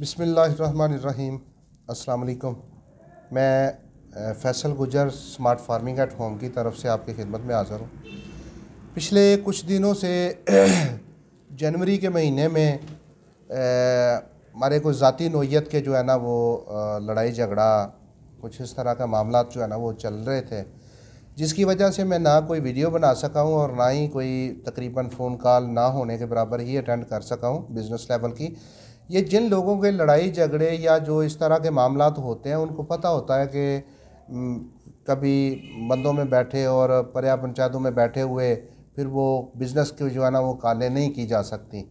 बिसमीम अस्सलाम मैं फैसल गुजर स्मार्ट फार्मिंग एट होम की तरफ से आपकी खिदमत में हाजिर हूँ पिछले कुछ दिनों से जनवरी के महीने में हमारे कुछ ज़ाती नोयत के जो है ना वो लड़ाई झगड़ा कुछ इस तरह का मामला जो है ना वो चल रहे थे जिसकी वजह से मैं ना कोई वीडियो बना सका हूँ और ना ही कोई तकरीबन फ़ोन कॉल ना होने के बराबर ही अटेंड कर सका हूँ बिज़नेस लेवल की ये जिन लोगों के लड़ाई झगड़े या जो इस तरह के मामला होते हैं उनको पता होता है कि कभी बंदों में बैठे और पर्या पंचायतों में बैठे हुए फिर वो बिज़नेस के जो है ना वो काले नहीं की जा सकती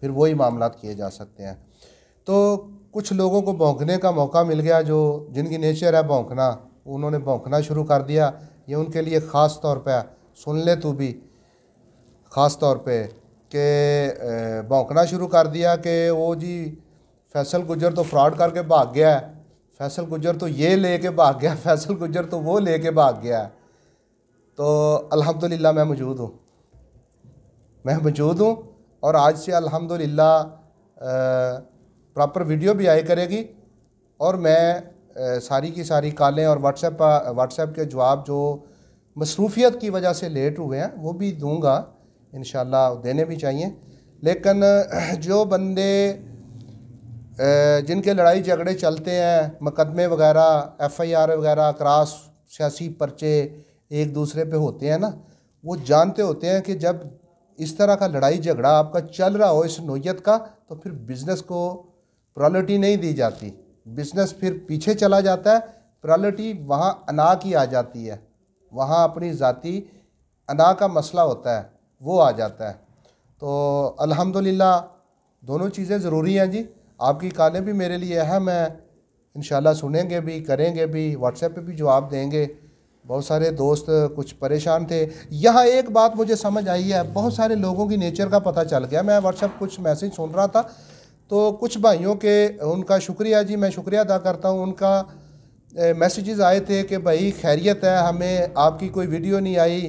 फिर वही मामला किए जा सकते हैं तो कुछ लोगों को भौंकने का मौका मिल गया जो जिनकी नेचर है भौंकना उन्होंने भौंकना शुरू कर दिया ये उनके लिए ख़ास तौर पर सुन ले तू भी ख़ास तौर पर कि भौंकना शुरू कर दिया कि वो जी फैसल गुजर तो फ्रॉड करके भाग गया है फैसल गुजर तो ये ले के भाग गया फैसल गुजर तो वो ले के भाग गया है तो अल्हम्दुलिल्लाह मैं मौजूद हूँ मैं मौजूद हूँ और आज से अल्हम्दुलिल्लाह प्रॉपर वीडियो भी आई करेगी और मैं सारी की सारी कॉलें और व्हाट्सएप व्हाट्सएप के जवाब जो मसरूफियत की वजह से लेट हुए हैं वो भी दूंगा इन देने भी चाहिए लेकिन जो बंदे जिनके लड़ाई झगड़े चलते हैं मुकदमे वगैरह एफ आई आर वगैरह क्रास सियासी पर्चे एक दूसरे पे होते हैं ना वो जानते होते हैं कि जब इस तरह का लड़ाई झगड़ा आपका चल रहा हो इस नोयत का तो फिर बिज़नेस को प्रायोरिटी नहीं दी जाती बिज़नेस फिर पीछे चला जाता है प्रायोरिटी वहाँ अना की आ जाती है वहाँ अपनी ज़ाती अना का मसला होता है वो आ जाता है तो अल्हम्दुलिल्लाह दोनों चीज़ें ज़रूरी हैं जी आपकी कॉलें भी मेरे लिए अहम हैं इन सुनेंगे भी करेंगे भी व्हाट्सएप पे भी जवाब देंगे बहुत सारे दोस्त कुछ परेशान थे यहाँ एक बात मुझे समझ आई है बहुत सारे लोगों की नेचर का पता चल गया मैं व्हाट्सएप कुछ मैसेज सुन रहा था तो कुछ भाइयों के उनका शुक्रिया जी मैं शुक्रिया अदा करता हूँ उनका मैसेजेस आए थे कि भाई खैरियत है हमें आपकी कोई वीडियो नहीं आई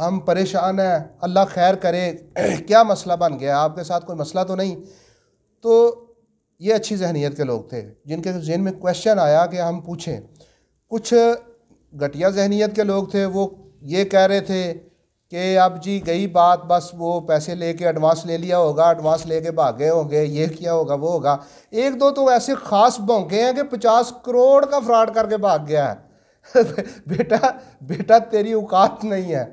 हम परेशान हैं अल्लाह खैर करे क्या मसला बन गया आपके साथ कोई मसला तो नहीं तो ये अच्छी जहनीत के लोग थे जिनके जहन में क्वेश्चन आया कि हम पूछें कुछ घटिया जहनीत के लोग थे वो ये कह रहे थे कि अब जी गई बात बस वो पैसे लेके एडवांस ले लिया होगा एडवांस लेके भागे होंगे ये किया होगा वो होगा एक दो तो ऐसे ख़ास भोंके हैं कि पचास करोड़ का फ्रॉड करके भाग गया है बेटा बेटा तेरी औकात नहीं है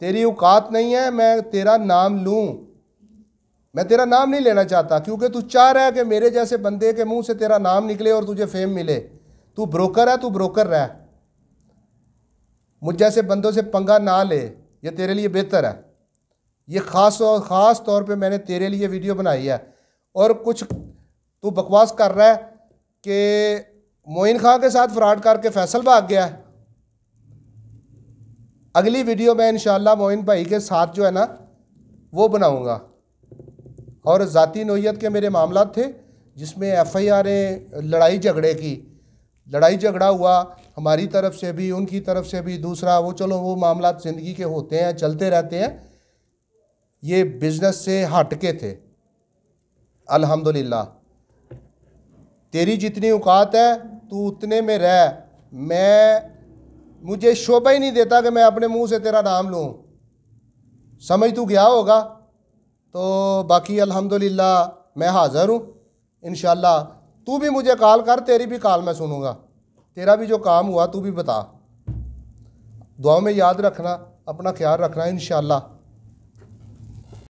तेरी औकात नहीं है मैं तेरा नाम लूँ मैं तेरा नाम नहीं लेना चाहता क्योंकि तू चाह रहा है कि मेरे जैसे बंदे के मुंह से तेरा नाम निकले और तुझे फेम मिले तू ब्रोकर है तू ब्रोकर रह मुझ जैसे बंदों से पंगा ना ले ये तेरे लिए बेहतर है ये ख़ास और ख़ास तौर पे मैंने तेरे लिए वीडियो बनाई है और कुछ तू बकवास कर रहा है कि मोइन खां के साथ फ्रॉड करके फैसल भाग गया है अगली वीडियो में इन मोइन भाई के साथ जो है ना वो बनाऊँगा और ज़ाती नोयत के मेरे मामला थे जिसमें एफ़ आई आर लड़ाई झगड़े की लड़ाई झगड़ा हुआ हमारी तरफ से भी उनकी तरफ से भी दूसरा वो चलो वो मामला ज़िंदगी के होते हैं चलते रहते हैं ये बिज़नेस से हट के थे अल्हम्दुलिल्लाह तेरी जितनी औकात है तू उतने में रह मैं मुझे शोभा ही नहीं देता कि मैं अपने मुंह से तेरा नाम लूँ समझ तू गया होगा तो बाकी अल्हम्दुलिल्लाह मैं हाज़र हूँ इन तू भी मुझे कॉल कर तेरी भी कॉल मैं सुनूँगा तेरा भी जो काम हुआ तू भी बता दुआ में याद रखना अपना ख्याल रखना इन